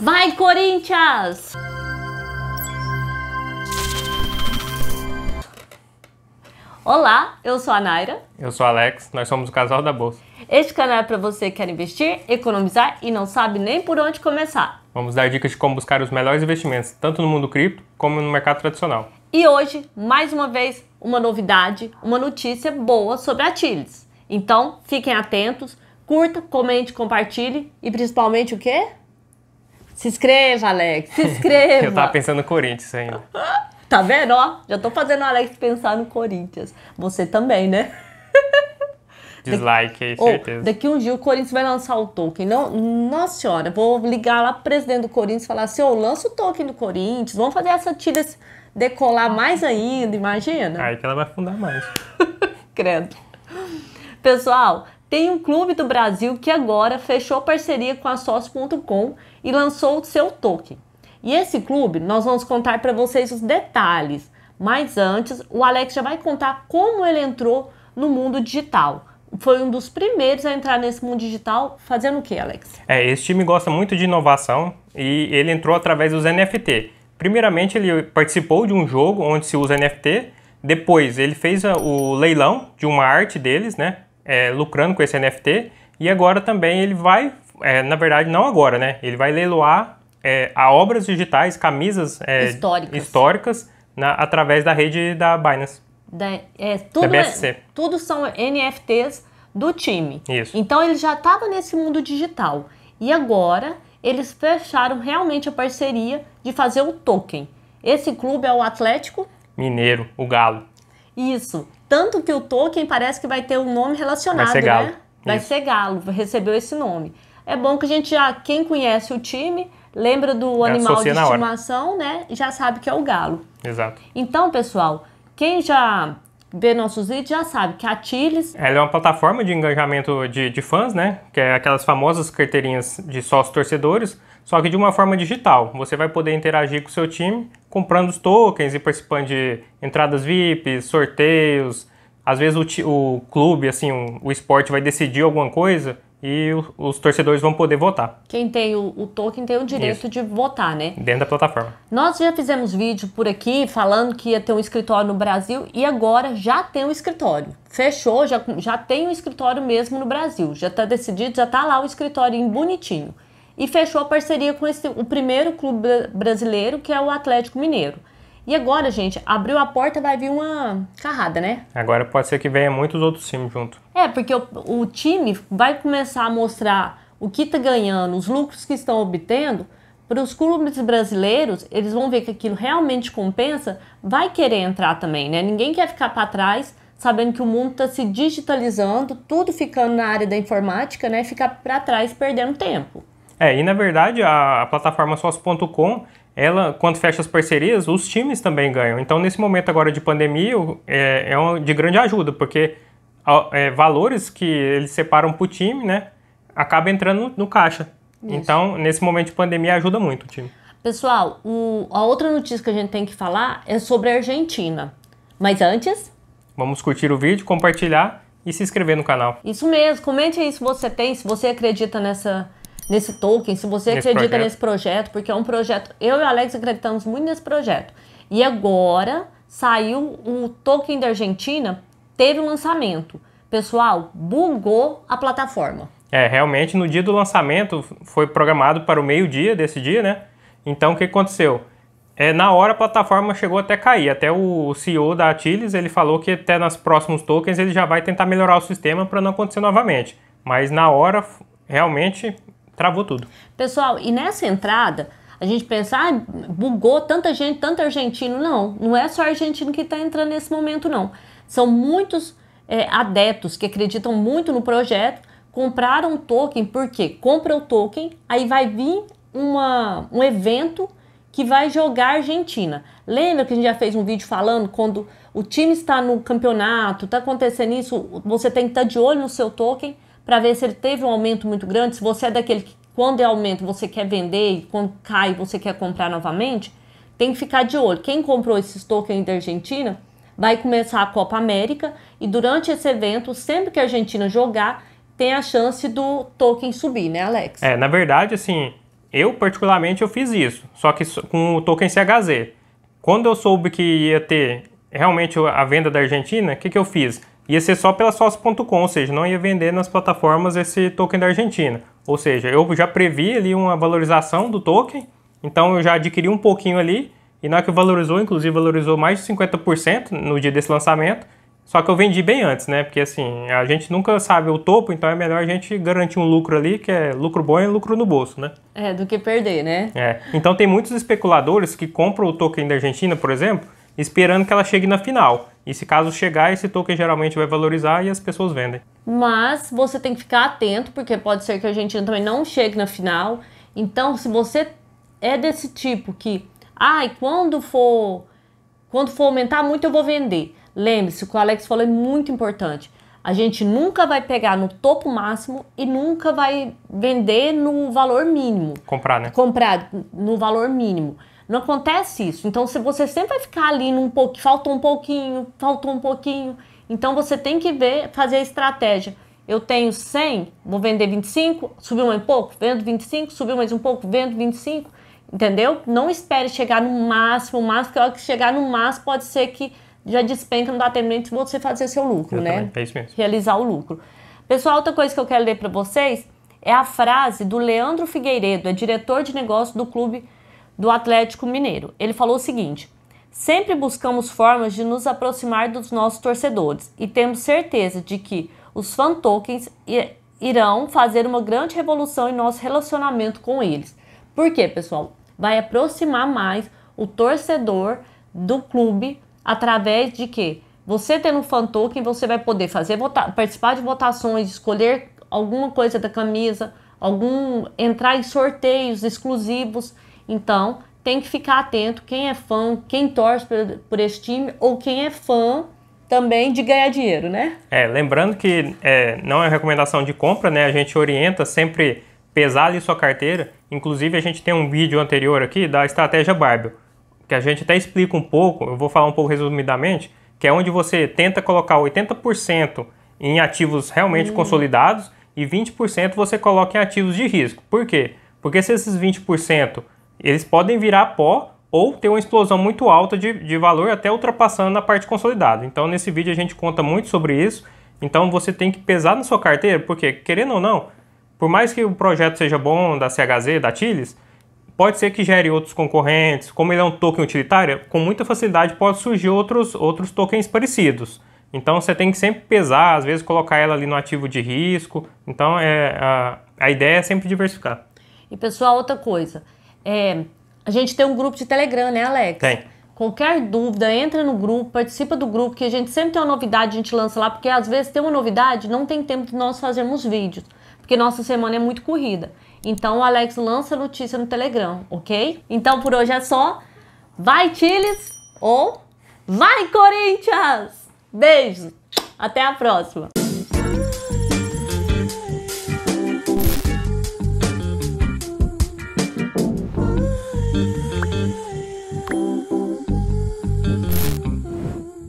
Vai, Corinthians! Olá, eu sou a Naira. Eu sou o Alex, nós somos o Casal da Bolsa. Este canal é para você que quer investir, economizar e não sabe nem por onde começar. Vamos dar dicas de como buscar os melhores investimentos, tanto no mundo cripto como no mercado tradicional. E hoje, mais uma vez, uma novidade, uma notícia boa sobre a Tiles. Então, fiquem atentos, curta, comente, compartilhe e principalmente o quê? Se inscreva, Alex, se inscreva. eu tava pensando no Corinthians ainda. tá vendo? Ó, já tô fazendo o Alex pensar no Corinthians. Você também, né? Dislike aí, certeza. daqui um dia o Corinthians vai lançar o token. Não, nossa senhora, vou ligar lá pro presidente do Corinthians e falar assim: oh, lança o token do Corinthians, vamos fazer essa tira decolar mais ainda, imagina. Aí que ela vai afundar mais. Credo. Pessoal, tem um clube do Brasil que agora fechou parceria com a Sócio.com e lançou o seu token. E esse clube, nós vamos contar para vocês os detalhes, mas antes o Alex já vai contar como ele entrou no mundo digital foi um dos primeiros a entrar nesse mundo digital, fazendo o que, Alex? É, esse time gosta muito de inovação e ele entrou através dos NFT. Primeiramente, ele participou de um jogo onde se usa NFT, depois ele fez o leilão de uma arte deles, né? é, lucrando com esse NFT e agora também ele vai, é, na verdade não agora, né? Ele vai leiloar é, a obras digitais, camisas é, históricas, históricas na, através da rede da Binance. Da, é, tudo, da é, BSC. tudo são NFTs do time. Isso. Então ele já estava nesse mundo digital. E agora eles fecharam realmente a parceria de fazer o token. Esse clube é o Atlético Mineiro, o Galo. Isso tanto que o Tolkien parece que vai ter um nome relacionado, vai ser galo. né? Vai Isso. ser Galo, recebeu esse nome. É bom que a gente já, quem conhece o time, lembra do animal de estimação, né? Já sabe que é o galo. Exato. Então, pessoal, quem já vê nossos vídeos já sabe que a Tiles... Ela é uma plataforma de engajamento de, de fãs, né? Que é aquelas famosas carteirinhas de sócios torcedores, só que de uma forma digital. Você vai poder interagir com o seu time comprando os tokens e participando de entradas VIP, sorteios. Às vezes o, o clube, assim, o, o esporte vai decidir alguma coisa e os torcedores vão poder votar. Quem tem o, o token tem o direito Isso. de votar, né? Dentro da plataforma. Nós já fizemos vídeo por aqui falando que ia ter um escritório no Brasil e agora já tem um escritório. Fechou, já, já tem um escritório mesmo no Brasil. Já está decidido, já está lá o escritório bonitinho e fechou a parceria com esse, o primeiro clube brasileiro, que é o Atlético Mineiro. E agora, gente, abriu a porta, vai vir uma carrada, né? Agora pode ser que venha muitos outros times junto. É, porque o, o time vai começar a mostrar o que está ganhando, os lucros que estão obtendo, para os clubes brasileiros, eles vão ver que aquilo realmente compensa, vai querer entrar também, né? Ninguém quer ficar para trás, sabendo que o mundo está se digitalizando, tudo ficando na área da informática, né? Ficar para trás perdendo tempo. É, e na verdade a, a plataforma sócio.com, ela, quando fecha as parcerias, os times também ganham. Então, nesse momento agora de pandemia, é, é um, de grande ajuda, porque é, valores que eles separam para o time, né, acaba entrando no, no caixa. Isso. Então, nesse momento de pandemia, ajuda muito o time. Pessoal, o, a outra notícia que a gente tem que falar é sobre a Argentina. Mas antes. Vamos curtir o vídeo, compartilhar e se inscrever no canal. Isso mesmo, comente aí se você tem, se você acredita nessa nesse token, se você nesse acredita projeto. nesse projeto, porque é um projeto. Eu e o Alex acreditamos muito nesse projeto. E agora saiu o token da Argentina, teve um lançamento. Pessoal, bugou a plataforma. É, realmente no dia do lançamento foi programado para o meio-dia desse dia, né? Então o que aconteceu? É, na hora a plataforma chegou até cair. Até o CEO da Atilis ele falou que até nos próximos tokens ele já vai tentar melhorar o sistema para não acontecer novamente. Mas na hora realmente Travou tudo. Pessoal, e nessa entrada, a gente pensa, ah, bugou tanta gente, tanto argentino. Não, não é só argentino que está entrando nesse momento, não. São muitos é, adeptos que acreditam muito no projeto, compraram um token, porque compra o token, aí vai vir uma, um evento que vai jogar a Argentina. Lembra que a gente já fez um vídeo falando quando o time está no campeonato, está acontecendo isso, você tem que estar tá de olho no seu token para ver se ele teve um aumento muito grande, se você é daquele que quando é aumento você quer vender e quando cai você quer comprar novamente, tem que ficar de olho. Quem comprou esses tokens da Argentina vai começar a Copa América e durante esse evento, sempre que a Argentina jogar, tem a chance do token subir, né, Alex? É, na verdade, assim, eu particularmente eu fiz isso, só que com o token CHZ. Quando eu soube que ia ter realmente a venda da Argentina, o que, que eu fiz? ia ser só pela sócio.com, ou seja, não ia vender nas plataformas esse token da Argentina. Ou seja, eu já previ ali uma valorização do token, então eu já adquiri um pouquinho ali, e na hora que valorizou, inclusive valorizou mais de 50% no dia desse lançamento, só que eu vendi bem antes, né? Porque assim, a gente nunca sabe o topo, então é melhor a gente garantir um lucro ali, que é lucro bom e lucro no bolso, né? É, do que perder, né? É. Então tem muitos especuladores que compram o token da Argentina, por exemplo, esperando que ela chegue na final. E se caso chegar, esse token geralmente vai valorizar e as pessoas vendem. Mas você tem que ficar atento, porque pode ser que a Argentina também não chegue na final. Então, se você é desse tipo que, ai, ah, quando for, quando for aumentar muito, eu vou vender. Lembre-se, o que o Alex falou é muito importante. A gente nunca vai pegar no topo máximo e nunca vai vender no valor mínimo. Comprar, né? Comprar no valor mínimo. Não acontece isso. Então, se você sempre vai ficar ali num pouco, um pouquinho, faltou um pouquinho. Então, você tem que ver, fazer a estratégia. Eu tenho 100, vou vender 25, subiu mais um pouco, vendo 25, subiu mais um pouco, vendo 25, entendeu? Não espere chegar no máximo, o máximo, porque a que chegar no máximo pode ser que já despenca, não dá tempo de você fazer seu lucro, Exatamente. né? É isso mesmo. Realizar o lucro. Pessoal, outra coisa que eu quero ler para vocês é a frase do Leandro Figueiredo, é diretor de negócio do Clube do Atlético Mineiro. Ele falou o seguinte: sempre buscamos formas de nos aproximar dos nossos torcedores e temos certeza de que os fan tokens irão fazer uma grande revolução em nosso relacionamento com eles. Por quê, pessoal? Vai aproximar mais o torcedor do clube através de quê? Você tendo um fan token, você vai poder fazer votar, participar de votações, escolher alguma coisa da camisa, algum entrar em sorteios exclusivos. Então, tem que ficar atento quem é fã, quem torce por, por esse time ou quem é fã também de ganhar dinheiro, né? É, lembrando que é, não é recomendação de compra, né? A gente orienta sempre pesar ali sua carteira. Inclusive, a gente tem um vídeo anterior aqui da estratégia Barbie, que a gente até explica um pouco, eu vou falar um pouco resumidamente, que é onde você tenta colocar 80% em ativos realmente hum. consolidados e 20% você coloca em ativos de risco. Por quê? Porque se esses 20% eles podem virar pó ou ter uma explosão muito alta de, de valor até ultrapassando na parte consolidada. Então nesse vídeo a gente conta muito sobre isso. Então você tem que pesar na sua carteira, porque querendo ou não, por mais que o projeto seja bom da CHZ, da Tiles, pode ser que gere outros concorrentes. Como ele é um token utilitário, com muita facilidade pode surgir outros, outros tokens parecidos. Então você tem que sempre pesar, às vezes colocar ela ali no ativo de risco. Então é, a, a ideia é sempre diversificar. E pessoal, outra coisa, é, a gente tem um grupo de Telegram, né, Alex? Tem. Qualquer dúvida, entra no grupo, participa do grupo, que a gente sempre tem uma novidade, a gente lança lá, porque às vezes tem uma novidade, não tem tempo de nós fazermos vídeos, porque nossa semana é muito corrida. Então o Alex lança notícia no Telegram, ok? Então por hoje é só. Vai, Chiles! Ou vai, Corinthians! Beijo! Até a próxima!